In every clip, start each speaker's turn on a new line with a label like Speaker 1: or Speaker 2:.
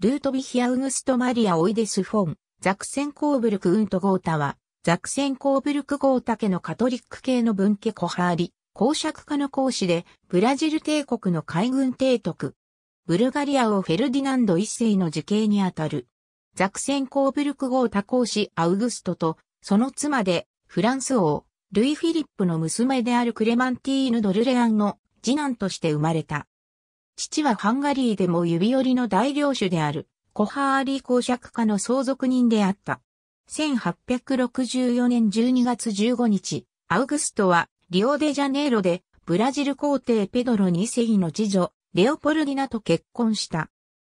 Speaker 1: ルートビヒアウグストマリア・オイデス・フォン、ザクセンコーブルク・ウント・ゴータは、ザクセンコーブルク・ゴータ家のカトリック系の文家コハーリ、公爵家の公師で、ブラジル帝国の海軍提督。ブルガリアをフェルディナンド一世の時系にあたる。ザクセンコーブルクゴータ公師アウグストと、その妻で、フランス王、ルイ・フィリップの娘であるクレマンティーヌ・ドルレアンの次男として生まれた。父はハンガリーでも指折りの大領主である、コハーリー公爵家の相続人であった。1864年12月15日、アウグストは、リオデジャネイロで、ブラジル皇帝ペドロ2世の次女、レオポルディナと結婚した。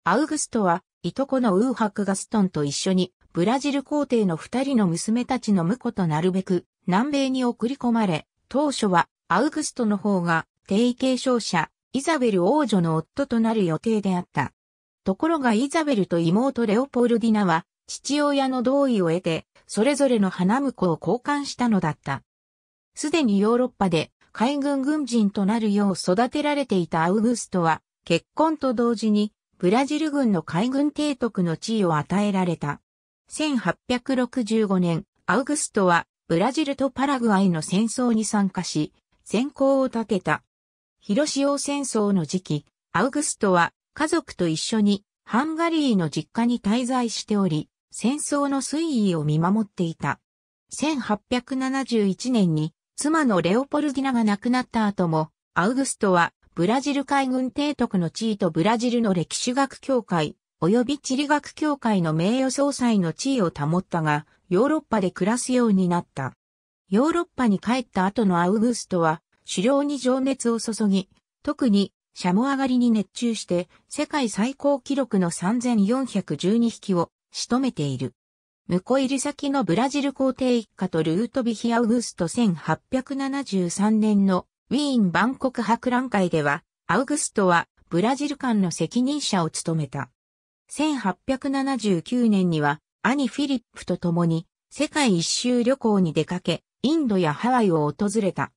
Speaker 1: アウグストは、いとこのウーハク・ガストンと一緒に、ブラジル皇帝の二人の娘たちの婿となるべく、南米に送り込まれ、当初は、アウグストの方が、定位継承者、イザベル王女の夫となる予定であった。ところがイザベルと妹レオポールディナは、父親の同意を得て、それぞれの花婿を交換したのだった。すでにヨーロッパで海軍軍人となるよう育てられていたアウグストは、結婚と同時に、ブラジル軍の海軍提督の地位を与えられた。1865年、アウグストは、ブラジルとパラグアイの戦争に参加し、戦功を立てた。広潮戦争の時期、アウグストは家族と一緒にハンガリーの実家に滞在しており、戦争の推移を見守っていた。1871年に妻のレオポルディナが亡くなった後も、アウグストはブラジル海軍提督の地位とブラジルの歴史学協会及び地理学協会の名誉総裁の地位を保ったが、ヨーロッパで暮らすようになった。ヨーロッパに帰った後のアウグストは、狩猟に情熱を注ぎ、特にシャモ上がりに熱中して世界最高記録の3412匹を仕留めている。向こう入り先のブラジル皇帝一家とルートビヒアウグスト1873年のウィーン万国博覧会では、アウグストはブラジル間の責任者を務めた。1879年には兄フィリップと共に世界一周旅行に出かけ、インドやハワイを訪れた。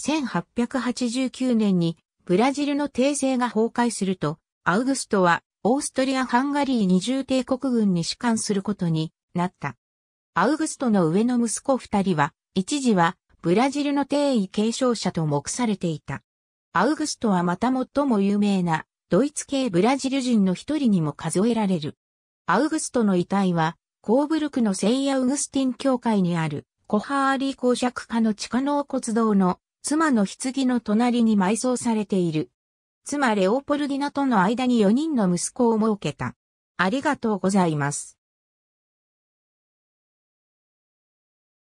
Speaker 1: 1889年にブラジルの帝政が崩壊すると、アウグストはオーストリア・ハンガリー二重帝国軍に主官することになった。アウグストの上の息子二人は、一時はブラジルの帝位継承者と目されていた。アウグストはまた最も有名なドイツ系ブラジル人の一人にも数えられる。アウグストの遺体は、コーブルクの聖アウグスティン教会にあるコハーリー公爵家の地下納骨堂の妻の棺の隣に埋葬されている。妻レオポルディナとの間に4人の息子を設けた。ありがとうございます。